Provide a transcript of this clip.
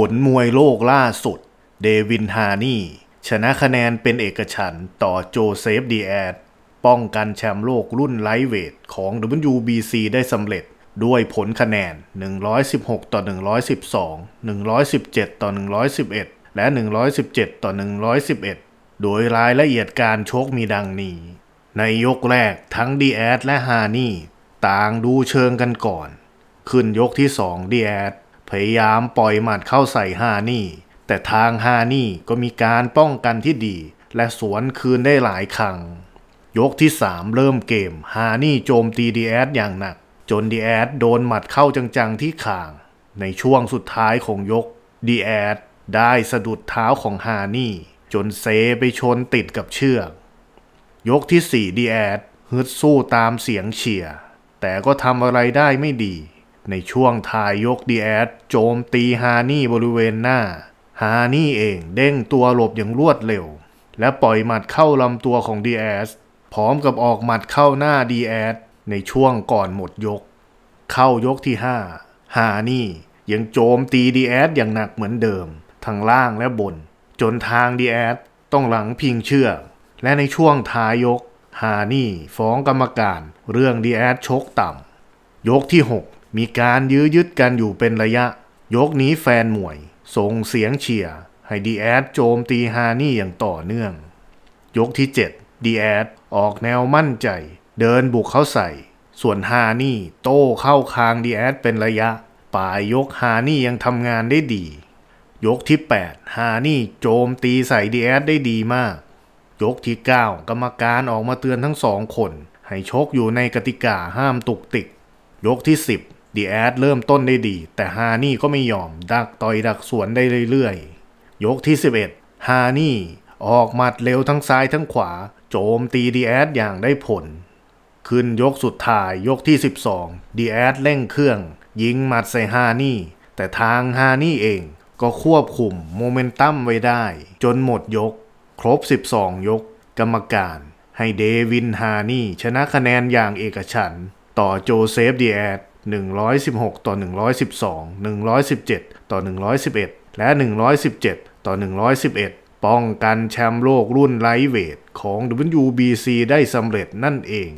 ผลมวยโลกล่าสุด เดวิน ฮานี่ ชนะคะแนนเป็นเอกฉันต่อโจเซฟ ดีแอดป้องกันแชมป์โลกรุ่นไลท์เวทของ WBC ได้สำเร็จด้วยผลคะแนน 116ต่อ112 117 ต่อ111 และ 117 ต่อ 111 โดยรายละเอียดการชกมีดังนี้ ในยกแรกทั้งดีแอดและฮานี่ ต่างดูเชิงกันก่อน ขึ้นยกที่ 2ดีแอดพยายามปล่อยหมัดเข้าใส่ฮานี่ แต่ทางฮานี่ก็มีการป้องกันที่ดี และสวนคืนได้หลายครั้งยกที่3เริ่มเกมฮานี่โจมตีดีแอดอย่างหนัก จนดีแอดโดนหมัดเข้าจังๆที่ขาง ในช่วงสุดท้ายของยกดีแอดได้สะดุดเท้าของฮานี่ จนเซไปชนติดกับเชือก ยกที่4ดีแอดฮึดสู้ตามเสียงเชียร์แต่ก็ทำอะไรได้ไม่ดีในช่วงทายยกดีแอดโจมตีฮานี่บริเวณหน้าฮานี่เองเด้งตัวหลบอย่างรวดเร็ว และปล่อยหมัดเข้าลำตัวของดีแอสพร้อมกับออกหมัดเข้าหน้าดีแอดในช่วงก่อนหมดยก เข้ายกที่5ฮานี่ยังโจมตีดีแอดอย่างหนักเหมือนเดิมทั้งล่างและบน จนทางดีแอดต้องหลังพิงเชือก และในช่วงท้ายยกฮานี่ ฟ้องกรรมการ เรื่องดีแอดชกต่ำยกที่ 6มีการยื้อยึดกันอยู่เป็นระยะ ยกนี้แฟนมวย ส่งเสียงเชียร์ให้ดีแอดโจมตีฮานี่อย่างต่อเนื่อง ยกที่7ดีแอดออกแนวมั่นใจ เดินบุกเข้าใส่ ส่วนฮานี่โต้เข้าคางดีแอดเป็นระยะปลายยกฮานี่ยังทำงานได้ดี ยกที่8ฮานี่โจมตีใส่ดีแอดได้ดีมาก ยกที่ 9 กรรมการออกมาเตือนทั้งสองคน ให้ชกอยู่ในกติกาห้ามตุกติก ยกที่ 10ดีแอดเริ่มต้นได้ดี แต่ฮานี่ก็ไม่ยอมดักต่อยดักสวนได้เรื่อย ๆ ยกที่ 11 ฮานี่ ออกหมัดเร็วทั้งซ้ายทั้งขวาโจมตีดีแอดอย่างได้ผลขึ้นยกสุดท้าย ยกที่ 12ดีแอดเร่งเครื่อง ยิงหมัดใส่ฮานี่ แต่ทางฮานี่เองก็ควบคุมโมเมนตัมไว้ได้ จนหมดยก ครบ 12 ยกกรรมการ ให้เดวินฮานี่ ชนะคะแนนอย่างเอกฉัน ต่อโจเซฟดีแอด116 ต่อ 112 117 ต่อ 111 และ 117 ต่อ 111 ป้องกันแชมป์โลกรุ่นไลท์เวทของ WBC ได้สำเร็จนั่นเอง